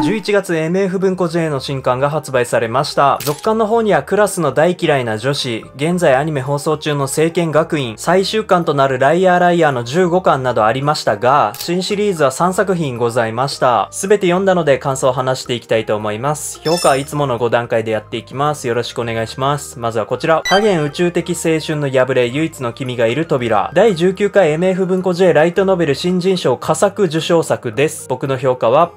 11月 MF 文庫 J の新刊が発売されました。続刊の方にはクラスの大嫌いな女子、現在アニメ放送中の聖剣学院、最終巻となるライアーライアーの15巻などありましたが、新シリーズは3作品ございました。すべて読んだので感想を話していきたいと思います。評価はいつもの5段階でやっていきます。よろしくお願いします。まずはこちら。多元宇宙的青春の破れ、唯一の君がいる扉。第19回 MF 文庫 J ライトノベル新人賞佳作受賞作です。僕の評価は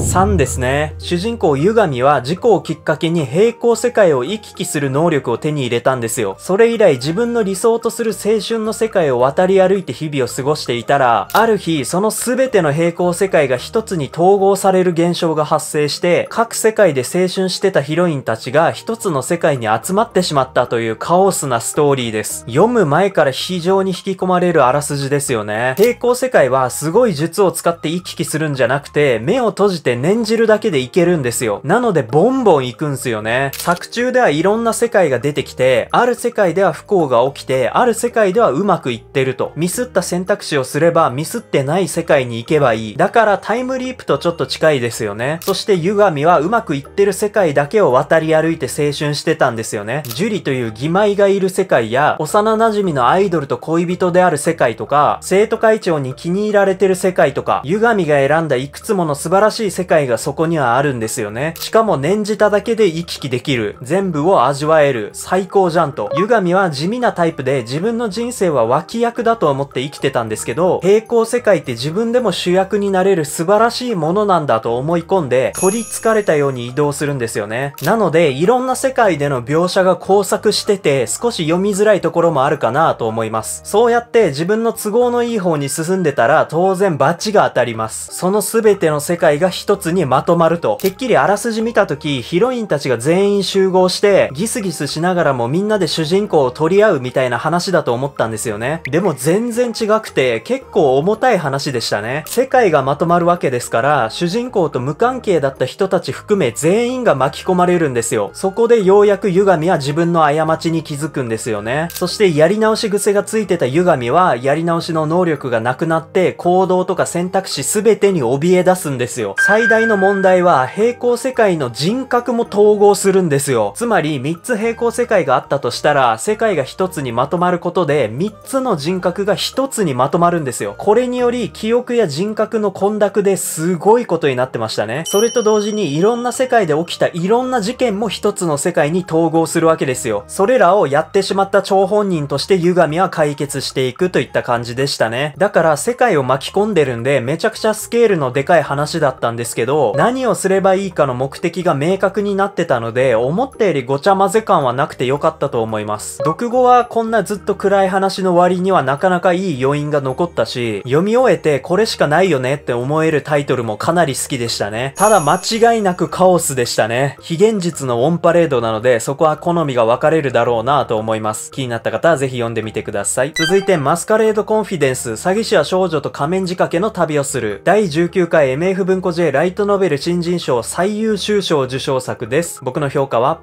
3ですね。主人公ゆがみは事故をきっかけに平行世界を行き来する能力を手に入れたんですよ。それ以来自分の理想とする青春の世界を渡り歩いて日々を過ごしていたら、ある日その全ての平行世界が一つに統合される現象が発生して、各世界で青春してたヒロインたちが一つの世界に集まってしまったというカオスなストーリーです。読む前から非常に引き込まれるあらすじですよね。平行世界はすごい術を使って行き来するんじゃなくて、目を閉じてて念じるだけでいけるんですよ。なので、ボンボン行くんすよね。作中ではいろんな世界が出てきて、ある世界では不幸が起きて、ある世界ではうまくいってると。ミスった選択肢をすれば、ミスってない世界に行けばいい。だからタイムリープとちょっと近いですよね。そして湯みはうまくいってる世界だけを渡り歩いて青春してたんですよね。樹里という義妹がいる世界や、幼馴染のアイドルと恋人である世界とか、生徒会長に気に入られてる世界とか、湯みが選んだいくつもの素晴らしい世界がそこにはあるんですよね。しかも念じただけで行き来できる。全部を味わえる。最高じゃんと。湯みは地味なタイプで自分の人生は脇役だと思って生きてたんですけど、平行世界って自分でも主役になれる素晴らしいものなんだと思い込んで、取り憑かれたように移動するんですよね。なので、いろんな世界での描写が交錯してて、少し読みづらいところもあるかなと思います。そうやって自分の都合のいい方に進んでたら、当然バチが当たります。その全ての世界が一一つにまとまると。てっきりあらすじ見た時、ヒロインたちが全員集合して、ギスギスしながらもみんなで主人公を取り合うみたいな話だと思ったんですよね。でも全然違くて、結構重たい話でしたね。世界がまとまるわけですから、主人公と無関係だった人たち含め全員が巻き込まれるんですよ。そこでようやく湯みは自分の過ちに気づくんですよね。そしてやり直し癖がついてた湯みは、やり直しの能力がなくなって、行動とか選択肢すべてに怯え出すんですよ。最大の問題は平行世界の人格も統合するんですよ。つまり3つ平行世界があったとしたら、世界が1つにまとまることで3つの人格が1つにまとまるんですよ。これにより記憶や人格の混濁ですごいことになってましたね。それと同時にいろんな世界で起きたいろんな事件も1つの世界に統合するわけですよ。それらをやってしまった張本人として歪みは解決していくといった感じでしたね。だから世界を巻き込んでるんでめちゃくちゃスケールのでかい話だったんんですけど、何をすればいいかの目的が明確になってたので、思ったよりごちゃ混ぜ感はなくて良かったと思います。読後はこんなずっと暗い話の割にはなかなかいい余韻が残ったし、読み終えてこれしかないよねって思えるタイトルもかなり好きでしたね。ただ間違いなくカオスでしたね。非現実のオンパレードなので、そこは好みが分かれるだろうなと思います。気になった方はぜひ読んでみてください。続いて、マスカレードコンフィデンス、詐欺師は少女と仮面仕掛けの旅をする。第19回 MF 文庫 J ライトノベル新人賞最優秀賞受賞作です。僕の評価は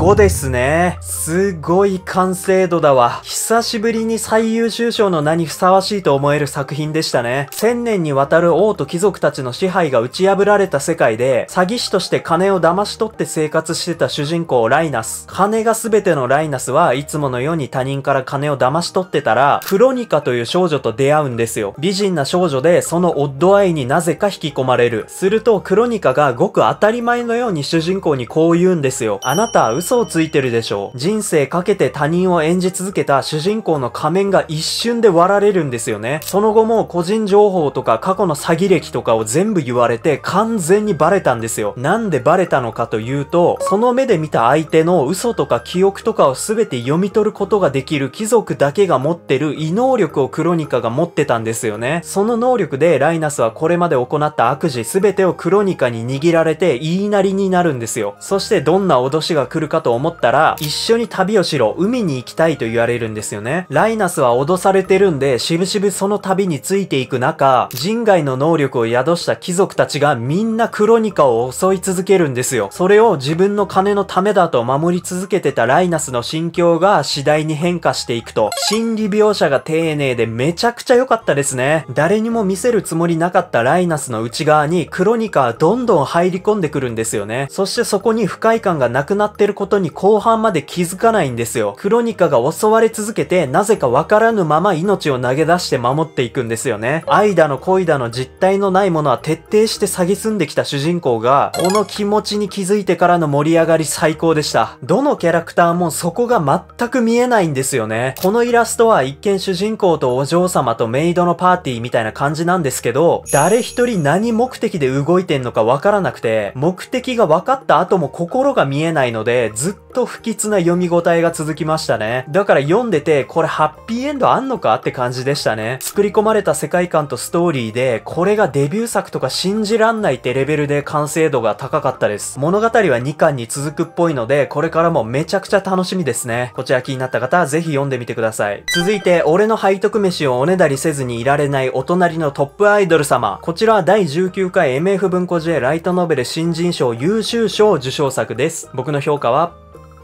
5ですね。すごい完成度だわ。久しぶりに最優秀賞の名にふさわしいと思える作品でしたね。1000年にわたる王と貴族たちの支配が打ち破られた世界で、詐欺師として金を騙し取って生活してた主人公ライナス。金が全てのライナスはいつものように他人から金を騙し取ってたら、クロニカという少女と出会うんですよ。美人な少女で、そのオッドアイになぜか引き込まれる。すると、クロニカがごく当たり前のように主人公にこう言うんですよ。あなた嘘嘘をついてるでしょう。人生かけて他人を演じ続けた主人公の仮面が一瞬で割られるんですよね。その後も個人情報とか過去の詐欺歴とかを全部言われて完全にバレたんですよ。なんでバレたのかというと、その目で見た相手の嘘とか記憶とかを全て読み取ることができる貴族だけが持ってる異能力をクロニカが持ってたんですよね。その能力でライナスはこれまで行った悪事全てをクロニカに握られて言いなりになるんですよ。そしてどんな脅しが来るかと思ったら、一緒に旅をしろ、海に行きたいと言われるんですよね。ライナスは脅されてるんで、しぶしぶその旅についていく中、人外の能力を宿した貴族たちがみんなクロニカを襲い続けるんですよ。それを自分の金のためだと守り続けてたライナスの心境が次第に変化していくと、心理描写が丁寧でめちゃくちゃ良かったですね。誰にも見せるつもりなかったライナスの内側にクロニカはどんどん入り込んでくるんですよね。そしてそこに不快感がなくなってることに後半まで気づかないんですよ。クロニカが襲われ続けて、なぜかわからぬまま命を投げ出して守っていくんですよね。愛だの恋だの実体のないものは徹底して詐欺済んできた主人公が、この気持ちに気づいてからの盛り上がり最高でした。どのキャラクターもそこが全く見えないんですよね。このイラストは一見主人公とお嬢様とメイドのパーティーみたいな感じなんですけど、誰一人何目的で動いてんのかわからなくて、目的が分かった後も心が見えないので、ずっと不吉な読み応えが続きましたね。だから読んでて、これハッピーエンドあんのかって感じでしたね。作り込まれた世界観とストーリーで、これがデビュー作とか信じらんないってレベルで完成度が高かったです。物語は2巻に続くっぽいので、これからもめちゃくちゃ楽しみですね。こちら気になった方はぜひ読んでみてください。続いて、俺の背徳飯をおねだりせずにいられないお隣のトップアイドル様。こちらは第19回 MF 文庫 J ライトノベル新人賞優秀賞受賞作です。僕の評価は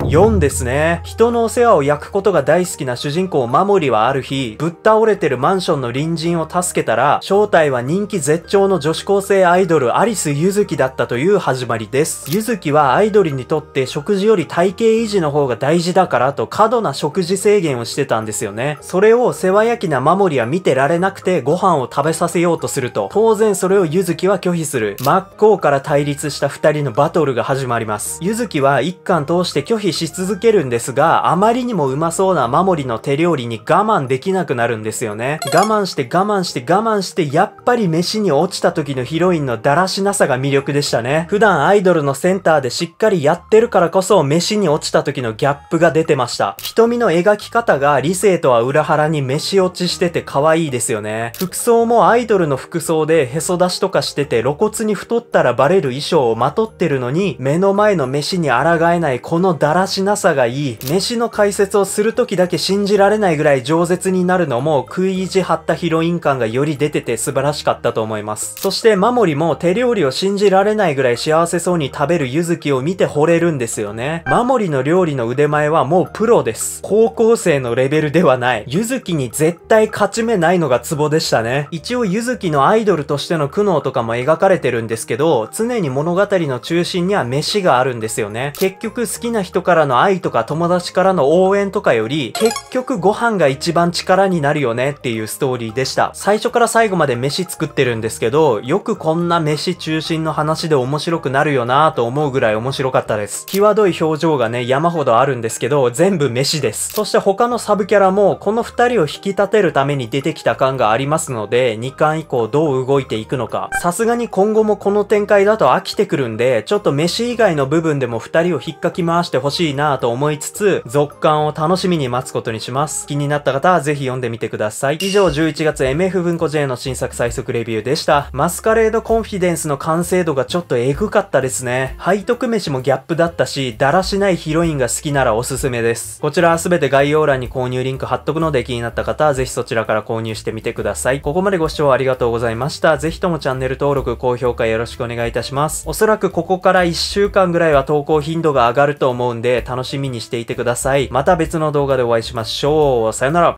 4ですね。人のお世話を焼くことが大好きな主人公守りはある日、ぶっ倒れてるマンションの隣人を助けたら、正体は人気絶頂の女子高生アイドルアリスゆずきだったという始まりです。ユズキはアイドルにとって食事より体型維持の方が大事だからと過度な食事制限をしてたんですよね。それを世話焼きな守りは見てられなくてご飯を食べさせようとすると、当然それをユズキは拒否する。真っ向から対立した二人のバトルが始まります。ゆずは一巻通して拒否し続けるんですが、あまりにもうまそうな守りの手料理に我慢できなくなるんですよね。我慢して我慢して我慢して、やっぱり飯に落ちた時のヒロインのだらしなさが魅力でしたね。普段アイドルのセンターでしっかりやってるからこそ、飯に落ちた時のギャップが出てました。瞳の描き方が理性とは裏腹に飯落ちしてて可愛いですよね。服装もアイドルの服装でへそ出しとかしてて露骨に太ったらバレる衣装をまとってるのに、目の前の飯に抗えないこのだらしなさがいい、飯の解説をする時だけ信じられないぐらい饒舌になるのも食い意地張ったヒロイン感がより出てて素晴らしかったと思います。そして守りも手料理を信じられないぐらい幸せそうに食べるゆずきを見て惚れるんですよね。守りの料理の腕前はもうプロです。高校生のレベルではない。ゆずきに絶対勝ち目ないのがツボでしたね。一応ゆずきのアイドルとしての苦悩とかも描かれてるんですけど、常に物語の中心には飯があるんですよね。結局好きな人からからの愛とか友達からの応援とかより、結局ご飯が一番力になるよねっていうストーリーでした。最初から最後まで飯作ってるんですけど、よくこんな飯中心の話で面白くなるよなぁと思うぐらい面白かったです。際どい表情がね、山ほどあるんですけど、全部飯です。そして他のサブキャラも、この二人を引き立てるために出てきた感がありますので、2巻以降どう動いていくのか。さすがに今後もこの展開だと飽きてくるんで、ちょっと飯以外の部分でも二人を引っかき回してほしいしいなぁと思いつつ、続刊を楽しみに待つことにします。気になった方はぜひ読んでみてください。以上、11月 MF 文庫 J の新作最速レビューでした。マスカレードコンフィデンスの完成度がちょっとエグかったですね。背徳飯もギャップだったし、だらしないヒロインが好きならおすすめです。こちらはすべて概要欄に購入リンク貼っとくので気になった方はぜひそちらから購入してみてください。ここまでご視聴ありがとうございました。ぜひともチャンネル登録、高評価よろしくお願いいたします。おそらくここから1週間ぐらいは投稿頻度が上がると思うんで、で楽しみにしていてください。また別の動画でお会いしましょう。さよなら。